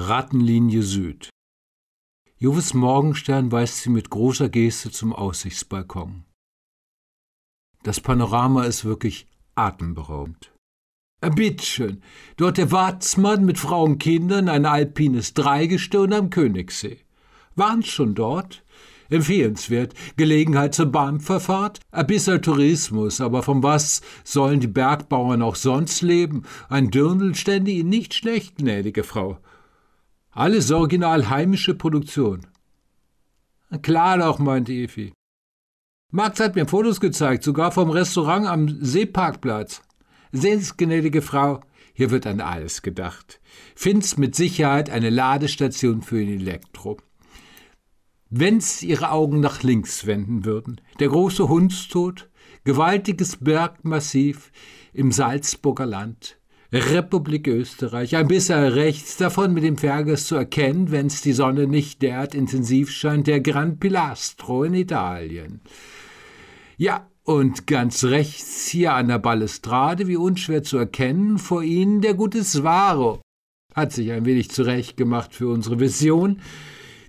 Rattenlinie Süd. Jovis Morgenstern weist sie mit großer Geste zum Aussichtsbalkon. Das Panorama ist wirklich atemberaubend. Äh, bitteschön, dort der Watzmann mit Frau und Kindern ein alpines Dreigestirn am Königssee. Waren schon dort? Empfehlenswert. Gelegenheit zur Bahnverfahrt? Ein äh, bisschen Tourismus, aber von was sollen die Bergbauern auch sonst leben? Ein Dirndl stände Ihnen nicht schlecht, gnädige Frau. Alles original heimische Produktion. Klar doch, meinte Efi. Max hat mir Fotos gezeigt, sogar vom Restaurant am Seeparkplatz. Sehen's, gnädige Frau, hier wird an alles gedacht. Find's mit Sicherheit eine Ladestation für den Elektro. Wenn's ihre Augen nach links wenden würden, der große Hundstod, gewaltiges Bergmassiv im Salzburger Land, Republik Österreich, ein bisschen rechts davon mit dem Ferges zu erkennen, wenn's die Sonne nicht derart intensiv scheint, der Gran Pilastro in Italien. Ja, und ganz rechts hier an der Balustrade, wie unschwer zu erkennen, vor ihnen der gute Svaro. Hat sich ein wenig zurechtgemacht für unsere Vision.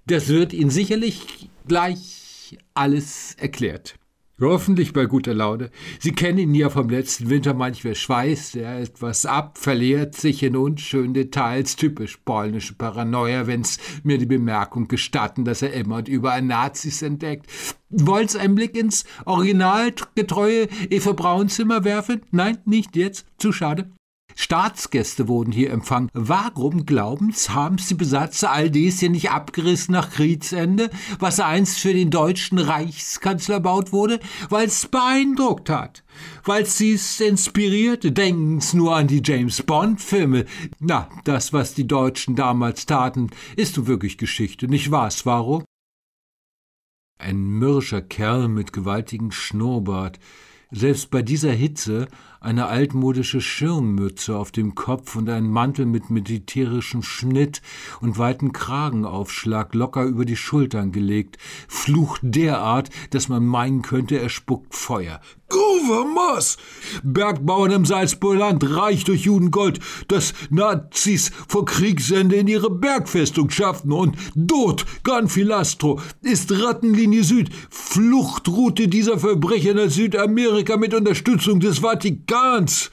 Das wird Ihnen sicherlich gleich alles erklärt. Hoffentlich bei guter Laune. Sie kennen ihn ja vom letzten Winter manchmal schweißt er etwas ab, verliert sich in unschönen Details, typisch polnische Paranoia, wenn's mir die Bemerkung gestatten, dass er immer und überall Nazis entdeckt. Wollt's einen Blick ins originalgetreue Eva Braunzimmer werfen? Nein, nicht jetzt. Zu schade. Staatsgäste wurden hier empfangen. Warum glaubens haben die Besatzer all dies hier nicht abgerissen nach Kriegsende, was einst für den deutschen Reichskanzler baut wurde? Weil es beeindruckt hat. Weil sie es inspirierte. Denken's nur an die James Bond-Filme. Na, das, was die Deutschen damals taten, ist nun wirklich Geschichte, nicht wahr, Svaro? Ein mürrischer Kerl mit gewaltigem Schnurrbart. Selbst bei dieser Hitze eine altmodische Schirmmütze auf dem Kopf und ein Mantel mit militärischem Schnitt und weiten Kragenaufschlag locker über die Schultern gelegt, flucht derart, dass man meinen könnte, er spuckt Feuer. Grover Moss! Bergbauern im Salzburger reich durch Judengold, dass Nazis vor Kriegsende in ihre Bergfestung schafften und Dot, Ganfilastro, ist Rattenlinie Süd, Fluchtroute dieser Verbrecher nach Südamerika mit Unterstützung des Vatikan ganz.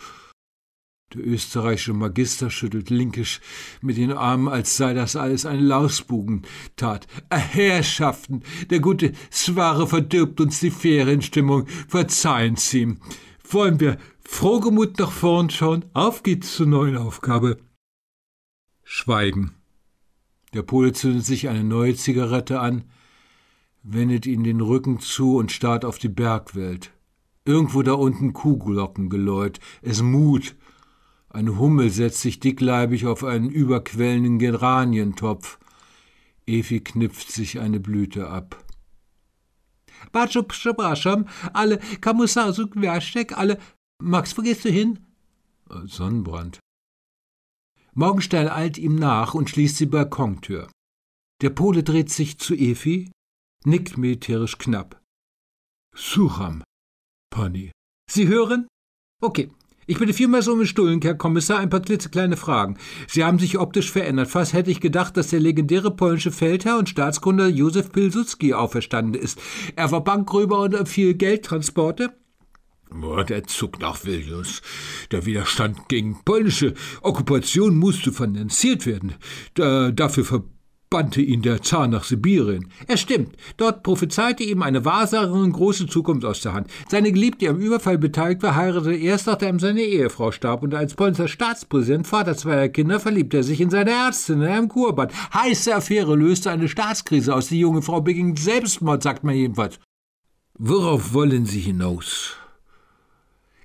Der österreichische Magister schüttelt linkisch mit den Armen, als sei das alles ein Lausbubentat. Herrschaften, der gute Sware verdirbt uns die Ferienstimmung. Verzeihen Sie ihm. Wollen wir frohgemut nach vorn schauen? Auf geht's zur neuen Aufgabe. Schweigen. Der Pole zündet sich eine neue Zigarette an, wendet ihnen den Rücken zu und starrt auf die Bergwelt. Irgendwo da unten Kuhglockengeläut, es mut. Eine Hummel setzt sich dickleibig auf einen überquellenden Geranientopf. Evi knipft sich eine Blüte ab. Batschu, przepraszam, ale kamusazu gwiazdek, Max, wo gehst du hin? Sonnenbrand. Morgenstern eilt ihm nach und schließt die Balkontür. Der Pole dreht sich zu Evi, nickt militärisch knapp. Sucham, Pani. Sie hören? Okay. Ich bitte vielmals so um Stullen, Herr Kommissar, ein paar klitzekleine Fragen. Sie haben sich optisch verändert. Fast hätte ich gedacht, dass der legendäre polnische Feldherr und Staatsgründer Józef Pilsudski auferstanden ist. Er war Bankröber und empfiehlt Geldtransporte. der Zug nach Vilnius. Der Widerstand gegen polnische Okkupation musste finanziert werden. Da, dafür ver verbannte ihn der Zahn nach Sibirien. Er stimmt, dort prophezeite ihm eine Wahrsagerin große Zukunft aus der Hand. Seine Geliebte, die am Überfall beteiligt war, heiratete erst, nachdem seine Ehefrau starb. Und als polnischer Staatspräsident, Vater zweier Kinder, verliebte er sich in seine Ärztin in einem Kurbad. Heiße Affäre löste eine Staatskrise aus. Die junge Frau beging Selbstmord, sagt man jedenfalls. Worauf wollen Sie hinaus?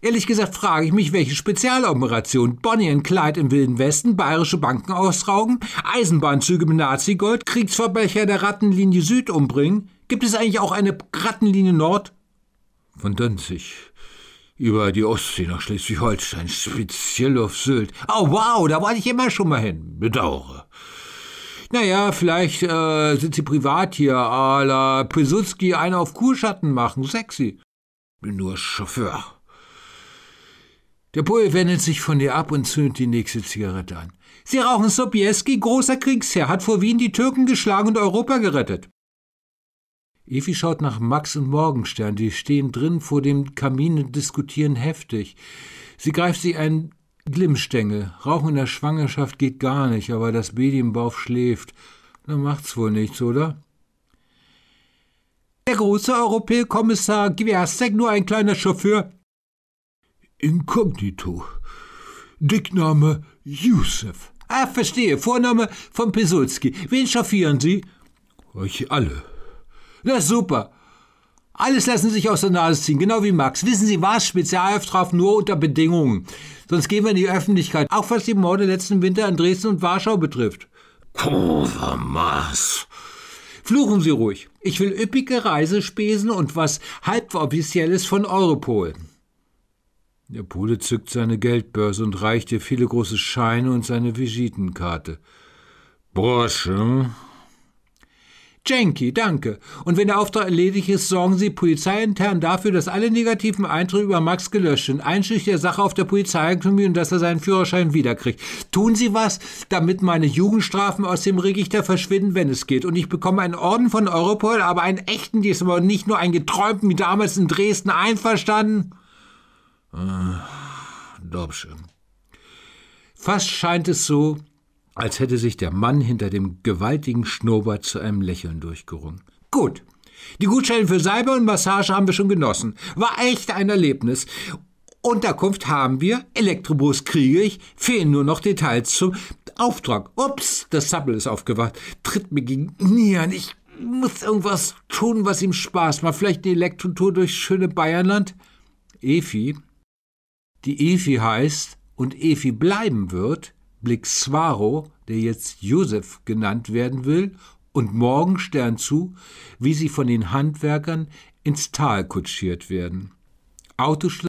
Ehrlich gesagt frage ich mich, welche Spezialoperation Bonnie und Clyde im Wilden Westen, bayerische Banken ausrauben, Eisenbahnzüge mit Nazigold, Kriegsverbrecher der Rattenlinie Süd umbringen. Gibt es eigentlich auch eine Rattenlinie Nord? Von Danzig über die Ostsee nach Schleswig-Holstein, speziell auf Sylt. Oh wow, da wollte ich immer schon mal hin. Bedauere. Naja, vielleicht äh, sind sie privat hier, à la Pilsudski, einen auf Kurschatten machen. Sexy. Bin nur Chauffeur. Der Pole wendet sich von ihr ab und zündet die nächste Zigarette an. Sie rauchen Sobieski, großer Kriegsherr, hat vor Wien die Türken geschlagen und Europa gerettet. Evi schaut nach Max und Morgenstern, die stehen drin vor dem Kamin und diskutieren heftig. Sie greift sich einen Glimmstängel. Rauchen in der Schwangerschaft geht gar nicht, aber das Baby im Bauch schläft. Dann macht's wohl nichts, oder? Der große Europäkommissar Gwiazdek, nur ein kleiner Chauffeur, Inkognito. Dickname Yusuf. Ah, verstehe. Vorname von Pesulski. Wen chauffieren Sie? Euch alle. Na super. Alles lassen Sie sich aus der Nase ziehen, genau wie Max. Wissen Sie was? Spezialstraf nur unter Bedingungen. Sonst gehen wir in die Öffentlichkeit. Auch was die Morde letzten Winter in Dresden und Warschau betrifft. Kurver Fluchen Sie ruhig. Ich will üppige Reisespesen und was halboffizielles von Europol. Der Pole zückt seine Geldbörse und reicht ihr viele große Scheine und seine Visitenkarte. Bursche. Jenki, danke. Und wenn der Auftrag erledigt ist, sorgen Sie polizeiintern dafür, dass alle negativen Eindrücke über Max gelöscht sind. Einschließlich der Sache auf der Polizeiakademie und dass er seinen Führerschein wiederkriegt. Tun Sie was, damit meine Jugendstrafen aus dem Register verschwinden, wenn es geht. Und ich bekomme einen Orden von Europol, aber einen echten diesmal und nicht nur einen geträumten wie damals in Dresden. Einverstanden? Ah, Dorbsche. Fast scheint es so, als hätte sich der Mann hinter dem gewaltigen Schnurrbart zu einem Lächeln durchgerungen. Gut. Die Gutscheine für Seibe und Massage haben wir schon genossen. War echt ein Erlebnis. Unterkunft haben wir, Elektrobus kriege ich, fehlen nur noch Details zum Auftrag. Ups, das Zappel ist aufgewacht, tritt mir gegen Nieren. Ich muss irgendwas tun, was ihm Spaß macht. Vielleicht eine Elektrotour durch schöne Bayernland. Efi, die Efi heißt und Efi bleiben wird, blickt Swaro, der jetzt Josef genannt werden will, und Morgenstern zu, wie sie von den Handwerkern ins Tal kutschiert werden. Autoschlüssel